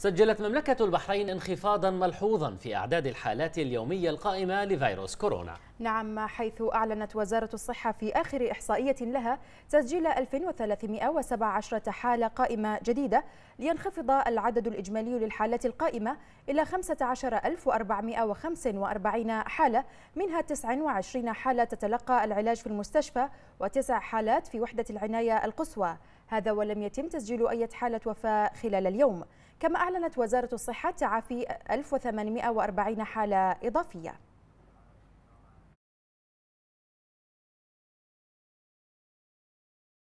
سجلت مملكة البحرين انخفاضا ملحوظا في أعداد الحالات اليومية القائمة لفيروس كورونا نعم حيث أعلنت وزارة الصحة في آخر إحصائية لها تسجيل 1317 حالة قائمة جديدة لينخفض العدد الإجمالي للحالات القائمة إلى 15445 حالة منها 29 حالة تتلقى العلاج في المستشفى وتسع حالات في وحدة العناية القصوى هذا ولم يتم تسجيل أي حالة وفاة خلال اليوم كما أعلنت وزارة الصحة تعافي 1840 حالة إضافية